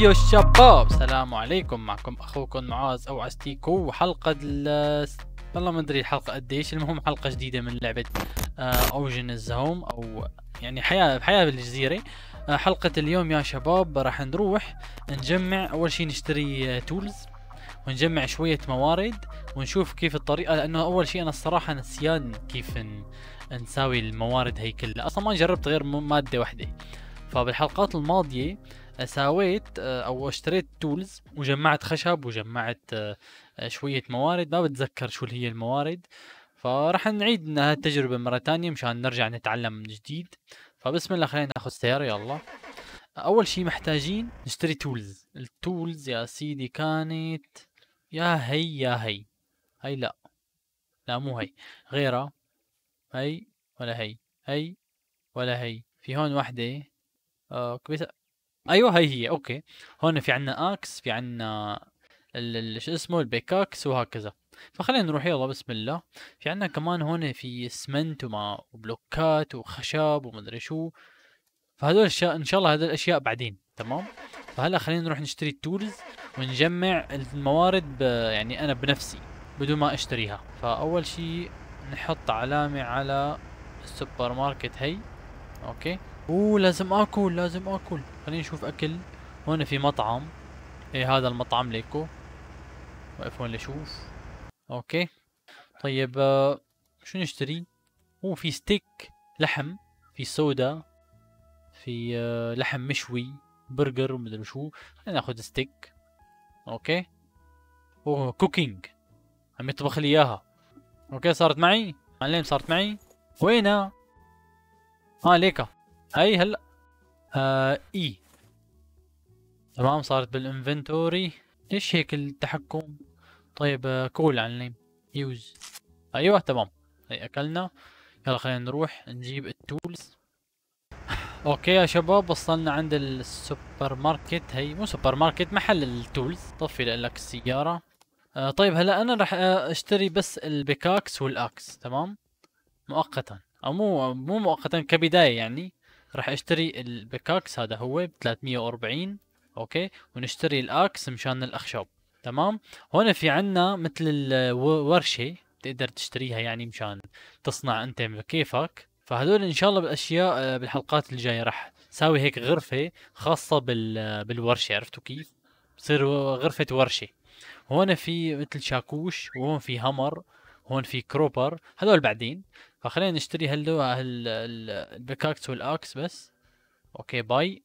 هيو الشباب السلام عليكم معكم اخوكم معاز او عستيكو وحلقه والله ما ادري الحلقه قديش المهم حلقه جديده من لعبه اوجن آه، از او يعني حياه حياه بالجزيره آه، حلقه اليوم يا شباب راح نروح نجمع اول شيء نشتري تولز آه، ونجمع شويه موارد ونشوف كيف الطريقه لانه اول شيء انا الصراحه نسيان كيف ن... نساوي الموارد هي كلها اصلا ما جربت غير ماده واحده فبالحلقات الماضيه ساويت آه، او اشتريت تولز وجمعت خشب وجمعت آه، آه، شويه موارد ما بتذكر شو هي الموارد فراح نعيد هالتجربه مره تانية مشان نرجع نتعلم من جديد فبسم الله خلينا ناخذ سياره يلا اول شي محتاجين نشتري تولز التولز يا سيدي كانت يا هي يا هي هي لا لا مو هي غيرها هي ولا هي هي ولا هي في هون وحده آه ايوه هي هي اوكي هون في عنا اكس في عنا شو اسمه البيكاكس وهكذا فخلينا نروح يلا بسم الله في عنا كمان هون في اسمنت وما وبلوكات وخشب ومدري شو فهذول الاشياء ان شاء الله هذول الاشياء بعدين تمام فهلا خلينا نروح نشتري التولز ونجمع الموارد ب... يعني انا بنفسي بدون ما اشتريها فاول شيء نحط علامه على السوبر ماركت هي اوكي اوه لازم اكل لازم اكل خليني اشوف اكل هون في مطعم ايه هذا المطعم ليكو وقف هون لشوف اوكي طيب آه، شو نشتري اوه في ستيك لحم في سودا في آه، لحم مشوي برجر ومدري شو خلينا ناخذ ستيك اوكي اوه كوكينج عم يطبخ لي اياها اوكي صارت معي معلم صارت معي وينها اه ليكا هاي هلا آه اي e. تمام صارت بالانفنتوري ايش هيك التحكم طيب آه كول على النيم يوز ايوه تمام هي اكلنا يلا خلينا نروح نجيب التولز اوكي يا شباب وصلنا عند السوبر ماركت هي مو سوبر ماركت محل التولز طفي لك السيارة آه طيب هلا انا راح آه، اشتري بس البيكاكس والاكس تمام مؤقتا او مو مو مؤقتا كبداية يعني راح اشتري البكاكس هذا هو ب 340 اوكي ونشتري الاكس مشان الاخشاب تمام هون في عنا مثل الورشه تقدر تشتريها يعني مشان تصنع انت بكيفك فهدول ان شاء الله بالاشياء آه، بالحلقات الجايه راح ساوي هيك غرفه خاصه آه، بالورشه عرفتوا كيف بتصير غرفه ورشه هون في مثل شاكوش وهون في همر هون في كروبر هذول بعدين فخلينا نشتري هاللو البكاكس والاكس بس اوكي باي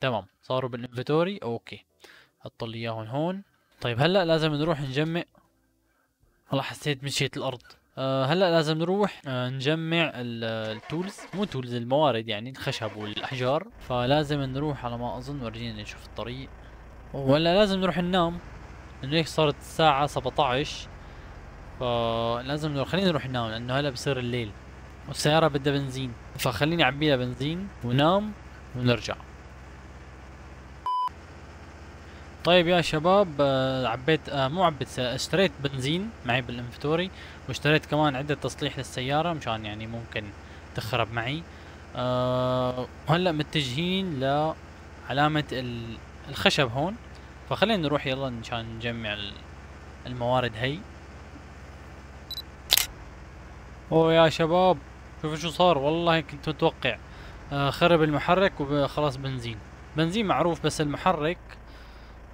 تمام صاروا بالانفنتوري اوكي حط لي اياهم هون طيب هلا لازم نروح نجمع والله حسيت مشيت الارض أه هلا لازم نروح أه نجمع التولز مو تولز الموارد يعني الخشب والاحجار فلازم نروح على ما اظن ورجينا نشوف الطريق ولا لازم نروح ننام لانه هيك صارت الساعة 17 فلازم نروح خلينا نروح ننام لانه هلا بصير الليل والسياره بدها بنزين فخليني اعبي لها بنزين ونام ونرجع طيب يا شباب آه، عبيت آه، مو عبيت اشتريت بنزين معي بالانفنتوري واشتريت كمان عده تصليح للسياره مشان يعني ممكن تخرب معي هلا آه، وهلا متجهين لعلامه الخشب هون فخلينا نروح يلا مشان نجمع الموارد هي اوه يا شباب شوفوا شو صار والله كنت متوقع آه خرب المحرك وخلاص بنزين بنزين معروف بس المحرك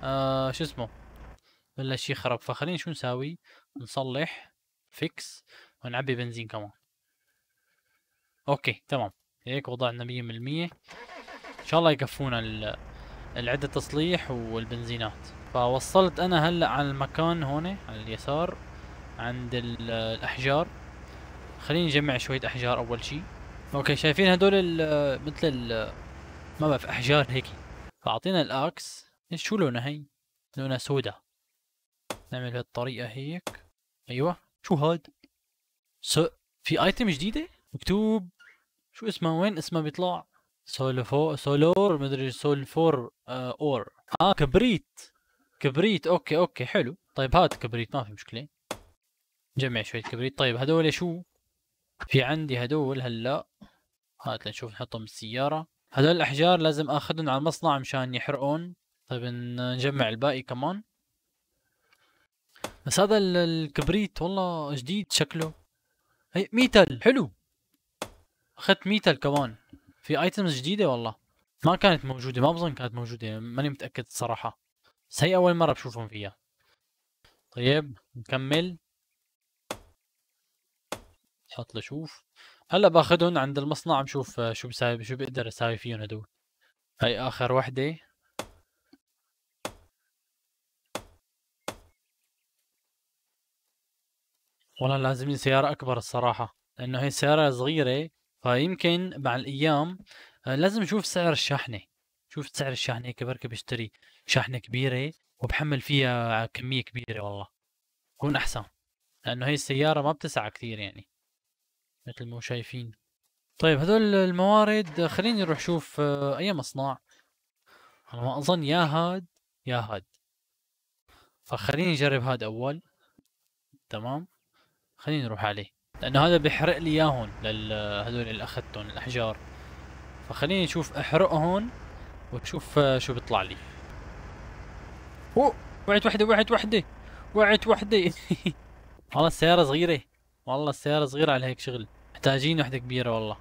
آه شو اسمه بلش يخرب فخلينا شو نساوي نصلح فيكس ونعبي بنزين كمان اوكي تمام هيك وضعنا مية بالمية ان شاء الله يكفونا العدة تصليح والبنزينات فوصلت انا هلا على المكان هون على اليسار عند الاحجار خليني اجمع شويه احجار اول شيء اوكي شايفين هدول ال مثل ال ما بعرف احجار هيك فاعطينا الاكس شو لونها هي لونها سودا نعمل بهالطريقه هيك ايوه شو هاد سو في ايتم جديده مكتوب شو اسمها وين اسمها بيطلع سولفو سولور مدري سولفور آه اور اه كبريت كبريت اوكي اوكي حلو طيب هات كبريت ما في مشكله جمع شويه كبريت طيب هدول شو في عندي هدول هلا هات لنشوف نحطهم بالسيارة هدول الأحجار لازم آخذهم على المصنع مشان يحرقون طيب نجمع الباقي كمان بس هذا الكبريت والله جديد شكله هي ميتال حلو اخذت ميتال كمان في ايتمز جديده والله ما كانت موجوده ما بظن كانت موجوده ماني متاكد الصراحه بس هي اول مره بشوفهم فيها طيب نكمل له شوف هلا باخذهم عند المصنع بشوف شو بساوي شو بقدر اساوي فيهم هدول هاي اخر وحده والله لازم لي سيارة أكبر الصراحة لأنه هي سيارة صغيرة فيمكن مع الأيام آه، لازم أشوف سعر الشحنة شوف سعر الشحنة هيك بركي بشتري شحنة كبيرة وبحمل فيها كمية كبيرة والله يكون أحسن لأنه هي السيارة ما بتسعى كثير يعني مثل ما شايفين طيب هذول الموارد خليني اروح اشوف آه، اي مصنع انا ما اظن يا هاد يا هاد فخليني اجرب هاد اول تمام خليني نروح عليه لانه هذا بيحرق لي اياهم لهذول اللي اخذتهم الاحجار فخليني اشوف احرقهم وتشوف آه، شو بيطلع لي اوه وقعت وحده وقعت وحده وقعت وحده والله السياره صغيره والله السياره صغيره على هيك شغل محتاجين وحدة كبيرة والله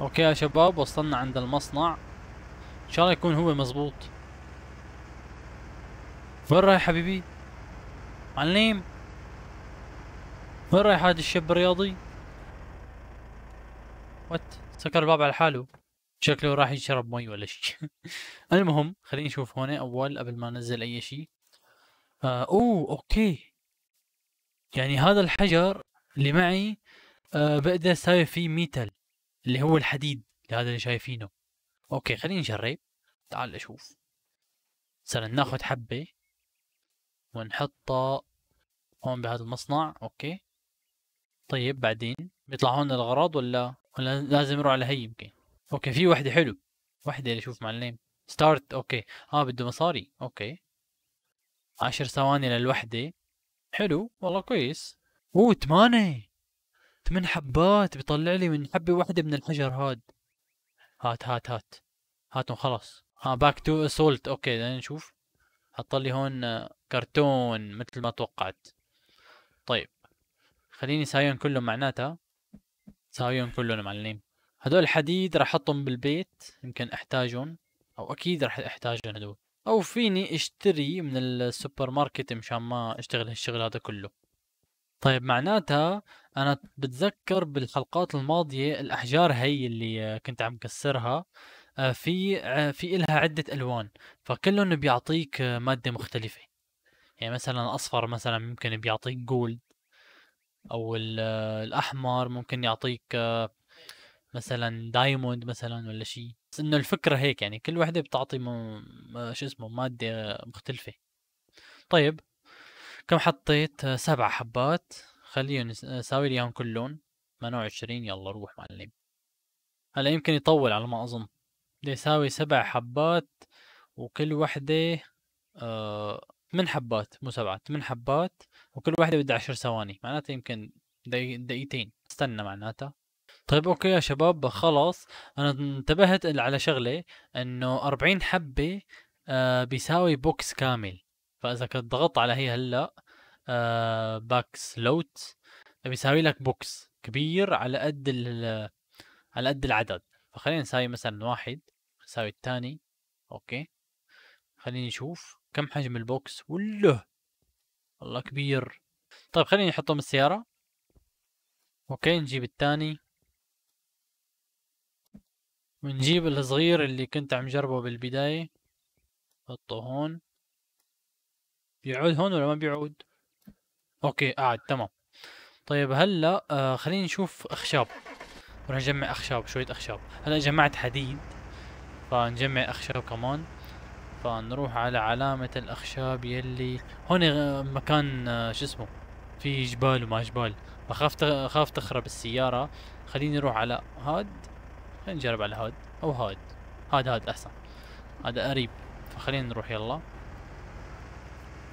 اوكي يا شباب وصلنا عند المصنع ان شاء الله يكون هو مزبوط وين رايح حبيبي معلم وين رايح هذا الشاب الرياضي وات سكر الباب على حاله شكله راح يشرب مي ولا شيء المهم خليني اشوف هون اول قبل ما انزل اي شيء آه اوه اوكي يعني هذا الحجر اللي معي أه بقدر اسوي فيه ميتال اللي هو الحديد هذا اللي شايفينه اوكي خليني نجرب تعال اشوف مثلا ناخذ حبة ونحطها هون بهذا المصنع اوكي طيب بعدين بيطلع هون الاغراض ولا ولا لازم نروح على هي يمكن اوكي في وحدة حلو وحدة اللي شوف معلم ستارت اوكي اه بده مصاري اوكي عشر ثواني للوحدة حلو والله كويس اوه ثمانية ثمان حبات بيطلع لي من حبة واحدة من الحجر هاد هات هات هات هاتهم خلاص ها باك تو اسولت اوكي نشوف حط لي هون آه، كرتون مثل ما توقعت طيب خليني سايون كلهم معناتها سايون كلهم معلم هدول الحديد راح احطهم بالبيت يمكن احتاجهم او اكيد راح احتاجهم هدول او فيني اشتري من السوبر ماركت مشان ما اشتغل هالشغل هذا كله طيب معناتها انا بتذكر بالحلقات الماضيه الاحجار هي اللي آه، كنت عم كسرها آه، في آه، في إلها عدة ألوان فكلهم بيعطيك مادة مختلفة يعني مثلا الأصفر مثلا ممكن بيعطيك جولد أو الأحمر ممكن يعطيك مثلا دايموند مثلا ولا شيء بس إنه الفكرة هيك يعني كل وحدة بتعطي شو اسمه مادة مختلفة طيب كم حطيت آه، سبع حبات خليهم آه، ساوي لي اياهم كلهم 28 يلا روح معلم هلا يمكن يطول على ما اظن بدي اساوي سبع حبات وكل وحدة آه ثمان حبات مو سبعة من حبات وكل وحدة بدها عشر ثواني معناتها يمكن دقيقتين استنى معناتها طيب اوكي يا شباب خلص انا انتبهت على شغلة انه 40 حبة آه بيساوي بوكس كامل فاذا كنت ضغط على هي هلا آه باكس لوت بيساوي لك بوكس كبير على قد على قد العدد فخلينا نساوي مثلا واحد نساوي الثاني اوكي خليني نشوف كم حجم البوكس وله والله كبير طيب خليني نحطهم بالسيارة اوكي نجيب الثاني ونجيب الصغير اللي كنت عم جربه بالبداية حطه هون بيعود هون ولا ما بيعود اوكي قاعد آه، تمام طيب هلا آه خلينا نشوف اخشاب رح نجمع اخشاب شويه اخشاب هلا جمعت حديد فنجمع اخشاب كمان فنروح على علامة الأخشاب يلي هون آه، مكان آه، شو اسمه في جبال وما جبال بخاف خاف تخرب السيارة خليني اروح على هاد خلينا نجرب على هاد أو هاد هاد هاد أحسن هذا قريب فخلينا نروح يلا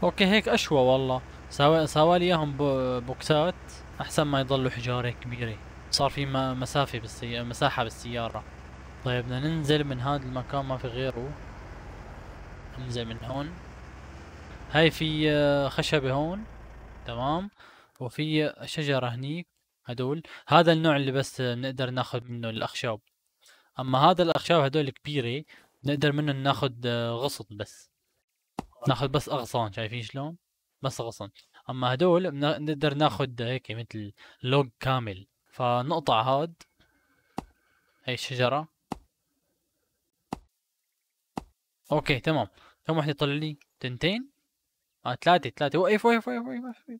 اوكي هيك اشوى والله سوا سوا لي اياهم بوكسات احسن ما يضلوا حجاره كبيره صار في مسافه بالسي... مساحه بالسياره طيب بدنا ننزل من هذا المكان ما في غيره ننزل من هون هاي في آه، خشبه هون تمام وفي شجره هنيك هدول هذا النوع اللي بس بنقدر ناخذ منه الاخشاب اما هذا الاخشاب هدول كبيره نقدر منهم ناخذ آه، غصن بس ناخذ بس اغصان شايفين شلون؟ بس اغصان اما هدول نقدر ناخذ هيك مثل لوج كامل فنقطع هاد هي الشجرة اوكي تمام كم وحدة طلع لي؟ تنتين؟ اه ثلاثة ثلاثة وقف وقف وقف وقف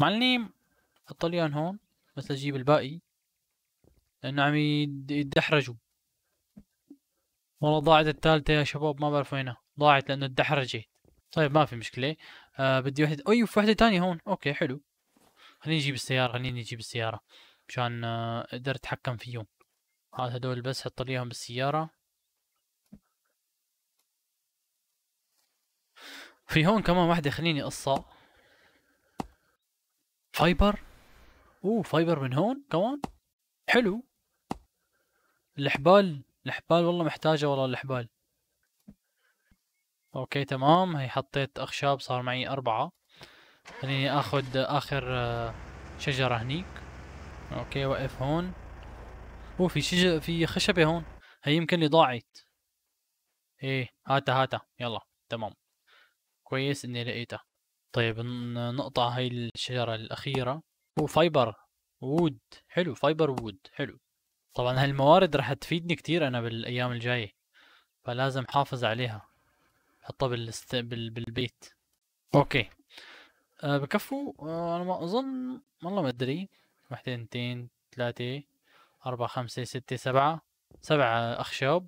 معلم الطليان هون بس اجيب الباقي لانه عم يدحرجوا والله ضاعت الثالثة يا شباب ما بعرف وينها ضاعت لانه تدحرجت طيب ما في مشكله آه بدي واحدة اي في واحدة تانية هون اوكي حلو خليني اجيب السيارة خليني اجيب السيارة مشان آه اقدر اتحكم فيهم هات هدول بس حط ليهم بالسيارة في هون كمان واحدة خليني قصة فايبر اوه فايبر من هون كمان حلو الحبال الحبال والله محتاجة والله الحبال اوكي تمام هي حطيت اخشاب صار معي اربعة خليني اخذ اخر آه، شجرة هنيك اوكي وقف هون اوه في شجر في خشبة هون هي يمكن لي ضاعت ايه هاتا هاتا يلا تمام كويس اني لقيتها طيب نقطع هاي الشجرة الاخيرة وفايبر وود حلو فايبر وود حلو طبعا هالموارد رح تفيدني كتير انا بالايام الجاية فلازم حافظ عليها حطها بالست... بال... بالبيت اوكي أه بكفوا أه انا ما اظن والله ما ادري واحد اثنين ثلاثة أربعة خمسة ستة سبعة سبعة أخشاب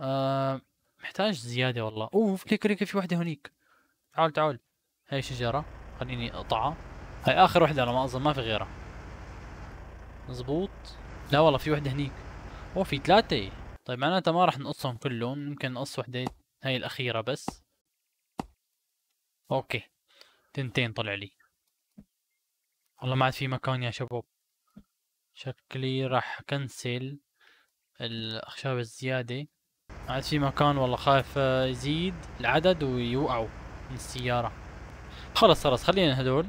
أه محتاج زيادة والله أوه في كريكة في واحدة هنيك تعال تعال هاي شجرة خليني أقطعها هاي آخر واحدة أنا ما أظن ما في غيرها مزبوط لا والله في واحدة هنيك أوه في ثلاثة طيب معناتها ما راح نقصهم كلهم ممكن نقص واحدة هاي الأخيرة بس أوكي تنتين طلع لي والله ما عاد في مكان يا شباب شكلي راح كنسل الأخشاب الزيادة ما عاد في مكان والله خايف يزيد العدد ويوقعوا من السيارة خلص خلص خلينا هدول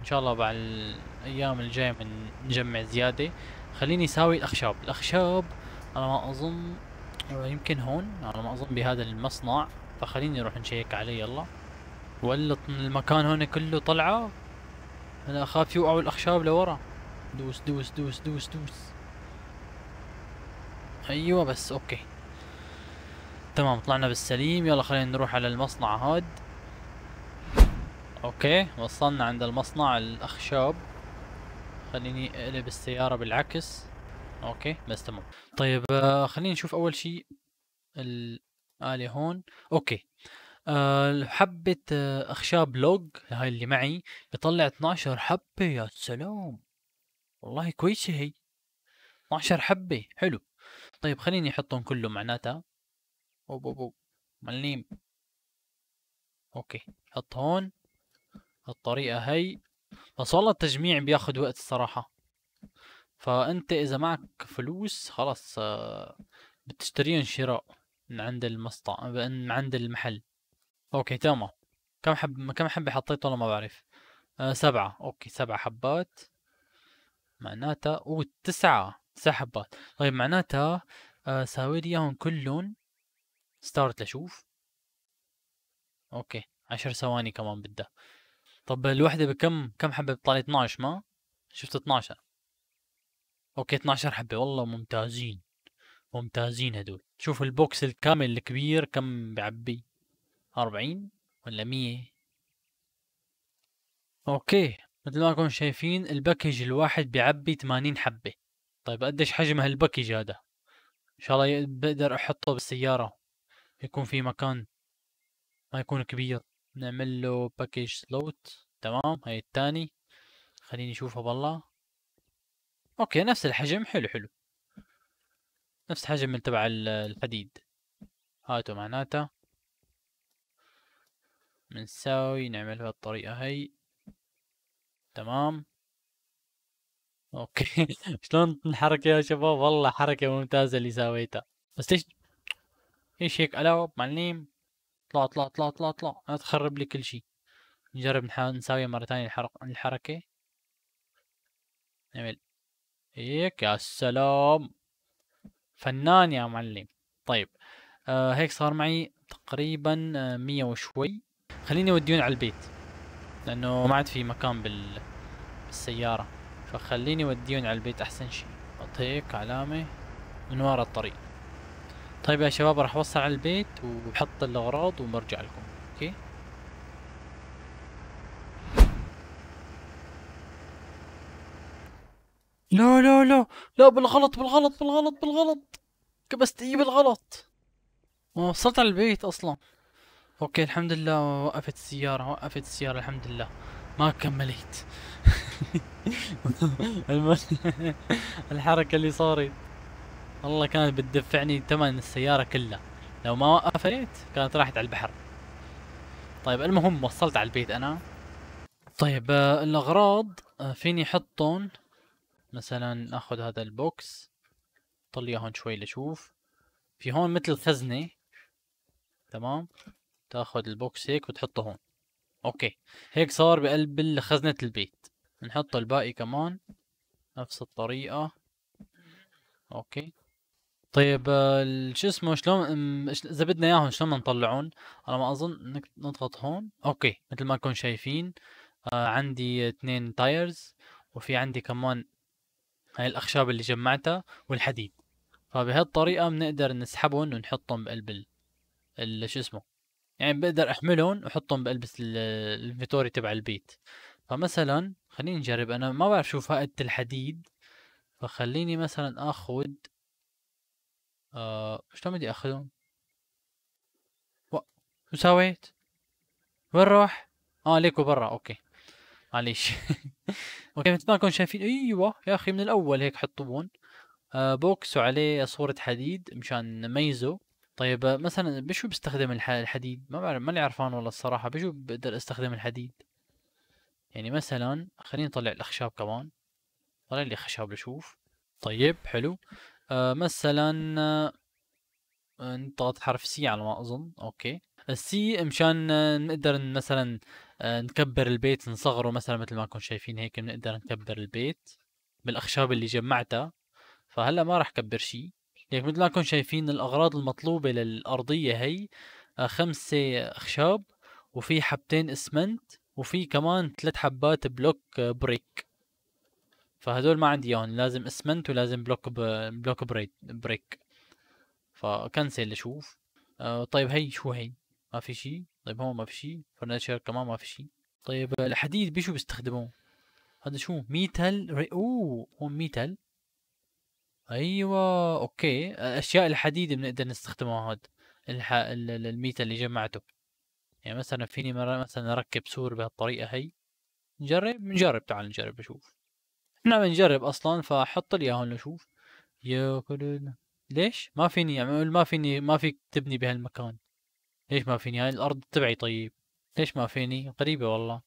ان شاء الله بعد الايام الجايه من نجمع زياده خليني اساوي الاخشاب الاخشاب انا ما اظن آه، يمكن هون انا ما اظن بهذا المصنع فخليني اروح نشيك عليه يلا ولا المكان هون كله طلعه انا اخاف يوقعوا الاخشاب لورا دوس دوس دوس دوس دوس ايوه بس اوكي تمام طلعنا بالسليم يلا خلينا نروح على المصنع هاد اوكي وصلنا عند المصنع الاخشاب خليني اقلب السيارة بالعكس اوكي بس تمام طيب آه خلينا نشوف اول شيء الآلة آه، هون اوكي آه حبة آه اخشاب لوج هاي اللي معي بيطلع 12 حبة يا سلام والله كويسة هي 12 حبة حلو طيب خليني احطهم كلهم معناتها اوب اوب اوب مليم اوكي حط هون الطريقة هي بس والله التجميع بياخد وقت الصراحة فانت اذا معك فلوس خلاص بتشتريهم شراء من عند المصنع من عند المحل اوكي تمام كم حب كم حبه حطيت والله ما بعرف آه سبعة اوكي سبعة حبات معناتها او تسعة تسع حبات طيب معناتها آه ساوي لي اياهم كلهم ستارت لشوف اوكي عشر ثواني كمان بدها طب الوحدة بكم كم حبة بتطلع 12 ما شفت 12 اوكي 12 حبه والله ممتازين ممتازين هدول شوف البوكس الكامل الكبير كم بعبي 40 ولا 100 اوكي مثل ما كنتم شايفين الباكج الواحد بعبي 80 حبه طيب قديش حجم هالباكج هذا ان شاء الله بقدر احطه بالسياره يكون في مكان ما يكون كبير نعمل له باكج سلوت تمام هاي الثاني خليني اشوفها بالله اوكي نفس الحجم حلو حلو نفس حجم من تبع الحديد هاتو معناته بنساوي نعمل بهالطريقة هاي تمام اوكي شلون الحركة يا شباب والله حركة ممتازة اللي سويتها بس ليش ايش هيك الو معلم طلع طلع طلع طلع طلع لا تخرب لي كل شيء نجرب نحاول نساوي مرة ثانية الحركة نعمل هيك إيه، يا سلام فنان يا معلم طيب آه هيك صار معي تقريبا آه، مية وشوي خليني اوديهم على البيت لانه ما عاد في مكان بال... بالسيارة فخليني اوديهم على البيت احسن شي حط هيك علامة من ورا الطريق طيب يا شباب راح اوصل على البيت وبحط الاغراض وبرجع لكم لا لا لا لا بالغلط بالغلط بالغلط بالغلط كبست ايه بالغلط وصلت على البيت اصلا اوكي الحمد لله وقفت السيارة وقفت السيارة الحمد لله ما كملت الحركة اللي صارت والله كانت بتدفعني ثمن السيارة كلها لو ما وقفت كانت راحت على البحر طيب المهم وصلت على البيت انا طيب آه، الاغراض آه، فيني احطهم مثلا ناخذ هذا البوكس طلع هون شوي لشوف في هون مثل خزنة تمام تاخذ البوكس هيك وتحطه هون اوكي هيك صار بقلب خزنة البيت نحط الباقي كمان نفس الطريقة اوكي طيب شو اسمه شلون اذا بدنا اياهم شلون نطلعهم على ما اظن نضغط هون اوكي مثل ما كنتم شايفين آه، عندي اثنين تايرز وفي عندي كمان هاي الأخشاب اللي جمعتها والحديد فبهالطريقة بنقدر نسحبهم ونحطهم بقلب ال شو اسمه يعني بقدر أحملهم وأحطهم بقلب الفيتوري تبع البيت فمثلا خليني نجرب أنا ما بعرف شو فائدة الحديد فخليني مثلا آخد آه شلون بدي آخذهم و... شو سويت وين راح اه ليكو برا اوكي معليش اوكي مثل ما نكون شايفين ايوه يا اخي من الاول هيك حطوهم آه بوكس وعليه صورة حديد مشان نميزه طيب آه، مثلا بشو بستخدم الحديد ما بعرف ماني عرفان والله الصراحة بشو بقدر استخدم الحديد يعني مثلا خليني اطلع الاخشاب كمان طلع لي خشب لشوف طيب حلو آه مثلا آه، نضغط حرف سي على ما اظن اوكي السي مشان آه، نقدر مثلا آه، نكبر البيت نصغره مثلا مثل ما كنتم شايفين هيك بنقدر نكبر البيت بالاخشاب اللي جمعتها فهلا ما راح كبر شيء ليك يعني مثل ما كنتم شايفين الاغراض المطلوبه للارضيه هي آه، خمسه اخشاب وفي حبتين اسمنت وفي كمان ثلاث حبات بلوك آه، بريك فهدول ما عندي اياهم لازم اسمنت ولازم بلوك ب... بلوك بريك بريك فكنسل شوف طيب هي شو هي ما في شيء طيب هو ما في شيء فرنتشر كمان ما في شيء طيب الحديد بشو بيستخدموه هذا شو ميتال ري... اوه هون ميتال ايوه اوكي اشياء الحديد بنقدر نستخدمها هاد الح... الميتال اللي جمعته يعني مثلا فيني مرة مثلا اركب سور بهالطريقه هي نجرب نجرب تعال نجرب نشوف احنا بنجرب اصلا فحط لي اياهم نشوف يا كلنا ليش ما فيني يعني ما فيني ما فيك تبني بهالمكان ليش ما فيني هاي الأرض تبعي طيب ليش ما فيني قريبة والله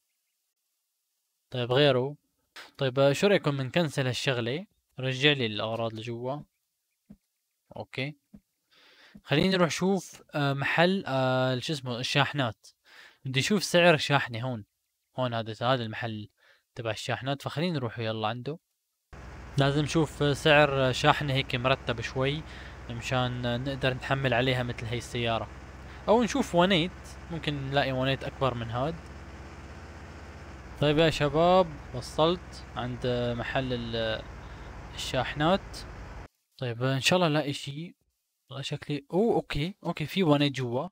طيب غيره طيب آه، شو رأيكم نكنسل هالشغلة رجع لي الأغراض لجوا أوكي خليني أروح أشوف آه، محل آه، شو اسمه الشاحنات بدي أشوف سعر شاحنة هون هون هذا هذا المحل تبع الشاحنات فخليني اروح يلا عنده لازم نشوف سعر شاحنة هيك مرتب شوي مشان نقدر نحمل عليها مثل هي السيارة او نشوف ونيت ممكن نلاقي ونيت اكبر من هاد طيب يا شباب وصلت عند محل الشاحنات طيب ان شاء الله الاقي شيء والله شكلي او اوكي اوكي في ونيت جوا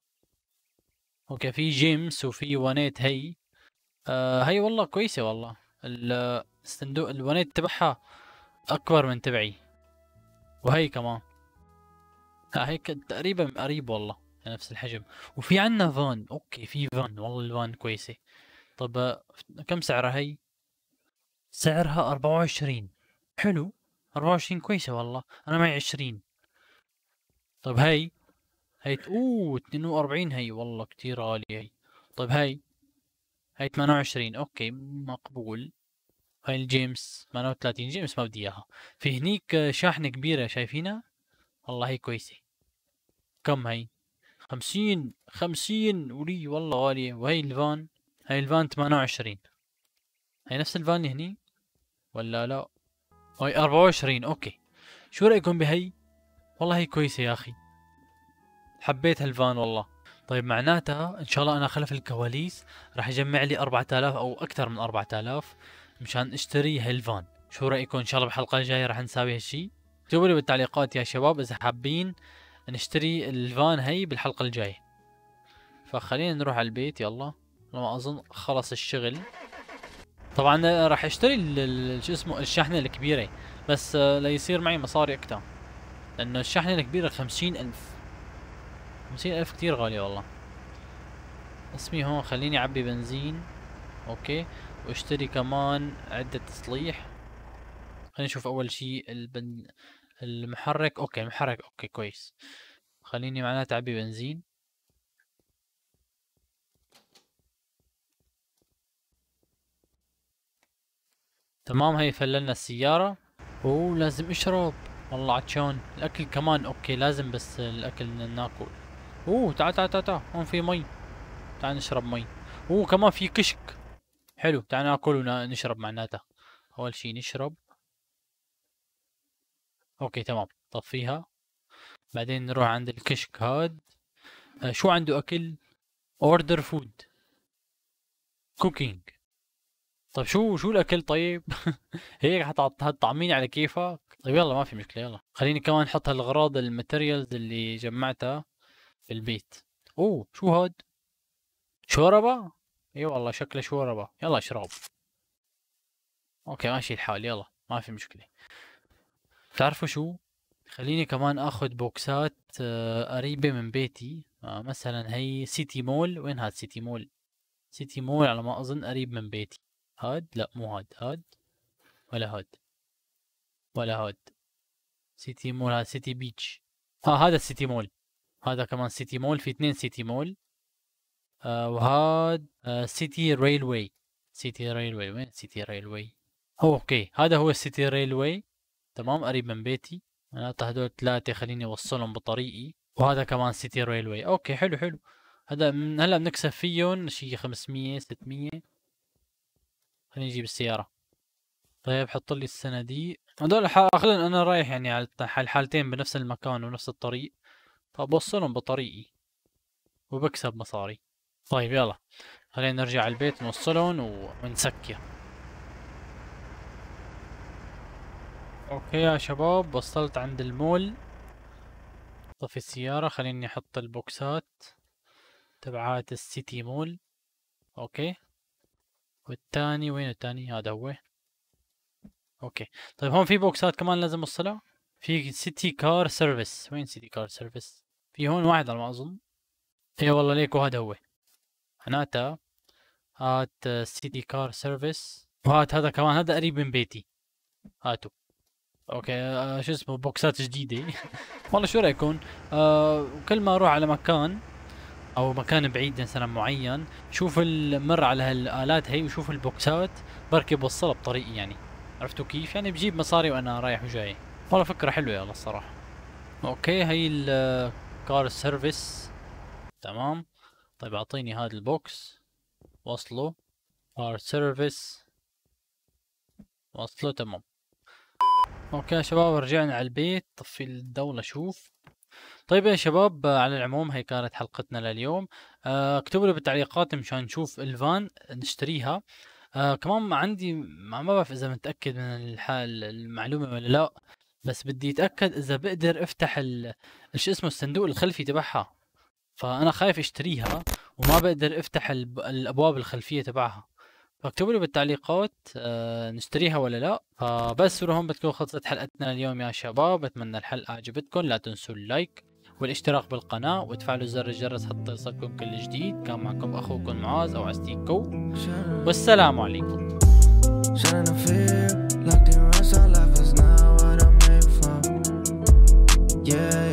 اوكي في جيمس وفي ونيت هي آه هي والله كويسة والله الصندوق الونيت تبعها اكبر من تبعي وهي كمان آه هيك تقريبا قريب والله نفس الحجم وفي عندنا فان اوكي في فان والله الفان كويسه طب آه، كم سعرها هي سعرها 24 حلو 24 كويسه والله انا معي 20 طب هي هي اوه 42 هي والله كتير غالية هي طيب هي هي 28 اوكي مقبول هاي الجيمس 38 جيمس ما بدي اياها في هنيك آه، شاحنة كبيرة شايفينها والله هي كويسة كم هي خمسين خمسين ولي والله غالية وهي الفان هاي الفان ثمانية وعشرين هاي نفس الفان هني ولا لا هاي أربعة وعشرين أوكي شو رأيكم بهي والله هي كويسة يا أخي حبيت هالفان والله طيب معناتها إن شاء الله أنا خلف الكواليس راح أجمع لي أربعة آلاف أو أكثر من أربعة آلاف مشان أشتري هالفان شو رأيكم إن شاء الله بالحلقة الجاية راح نساوي هالشي اكتبوا لي بالتعليقات يا شباب إذا حابين نشتري الفان هاي بالحلقة الجاية فخلينا نروح على البيت يلا لما اظن خلص الشغل طبعا راح اشتري شو اسمه الشحنة الكبيرة بس آه، ليصير معي مصاري اكتر لانه الشحنة الكبيرة خمسين الف خمسين الف كتير غالية والله اسمي هون خليني اعبي بنزين اوكي واشتري كمان عدة تصليح خلينا نشوف اول شي البن... المحرك اوكي المحرك اوكي كويس خليني معناه تعبي بنزين تمام هي فللنا السيارة اوه لازم اشرب والله عطشان الاكل كمان اوكي لازم بس الاكل ناكل اوه تعال تعال تعال هون في مي تعال نشرب مي اوه كمان في كشك حلو تعال ناكل ونشرب معناتها اول شي نشرب اوكي تمام طفيها بعدين نروح عند الكشك هاد آه شو عنده اكل اوردر فود كوكينج طيب شو شو الاكل طيب هيك هتطعميني على كيفك طيب يلا ما في مشكله يلا خليني كمان احط هالاغراض الماتيريالز اللي جمعتها في البيت اوه شو هاد شوربه اي والله شكله شوربه يلا اشرب اوكي ماشي الحال يلا ما في مشكله بتعرفوا شو خليني كمان اخذ بوكسات آه، قريبة من بيتي آه، مثلا هي سيتي مول وين هاد سيتي مول سيتي مول على ما اظن قريب من بيتي هاد لا مو هاد هاد ولا هاد ولا هاد سيتي مول هاد سيتي بيتش اه هذا سيتي مول هذا كمان سيتي مول في اثنين سيتي مول آه وهاد آه سيتي ريلوي سيتي ريلوي وين سيتي ريلوي اوكي هذا هو سيتي ريلوي تمام قريب من بيتي معناتها هدول ثلاثة خليني أوصلهم بطريقي وهذا كمان سيتي ريلوي أوكي حلو حلو هذا من هلا بنكسب فيهم شي 500 600 خليني نجيب السيارة طيب حط لي الصناديق هدول اخذهم انا رايح يعني على الحالتين بنفس المكان ونفس الطريق فبوصلهم بطريقي وبكسب مصاري طيب يلا خلينا نرجع على البيت نوصلهم ونسكر اوكي يا شباب وصلت عند المول طفي السيارة خليني احط البوكسات تبعات السيتي مول اوكي والتاني وين التاني هذا هو اوكي طيب هون في بوكسات كمان لازم اوصلها في سيتي كار سيرفيس وين سيتي كار سيرفيس في هون واحد على ما اظن اي والله ليكو هذا هو معناتها هات سيتي كار سيرفيس وهات هذا كمان هذا قريب من بيتي هاتو اوكي آه شو اسمه بوكسات جديده والله شو رايكم آه كل ما اروح على مكان او مكان بعيد مثلا معين شوف المر على هالالات هي وشوف البوكسات بركي بوصلها بطريقي يعني عرفتوا كيف يعني بجيب مصاري وانا رايح وجاي والله فكره حلوه يلا الصراحه اوكي هي الكار سيرفيس تمام طيب اعطيني هذا البوكس وصله كار سيرفيس وصله تمام اوكي يا شباب رجعنا على البيت طفي الدولة شوف طيب يا شباب على العموم هي كانت حلقتنا لليوم آه، اكتبوا لي بالتعليقات مشان نشوف الفان نشتريها آه كمان عندي ما بعرف اذا متاكد من الحال المعلومه ولا لا بس بدي اتاكد اذا بقدر افتح ايش اسمه الصندوق الخلفي تبعها فانا خايف اشتريها وما بقدر افتح الابواب الخلفيه تبعها فاكتبوا لي بالتعليقات أه نشتريها ولا لا فبس آه، وهون بتكون خلصت حلقتنا اليوم يا شباب بتمنى الحلقة عجبتكم لا تنسوا اللايك والاشتراك بالقناة وتفعلوا زر الجرس حتى يصلكم كل جديد كان معكم أخوكم معاذ أو عستيكو والسلام عليكم Yeah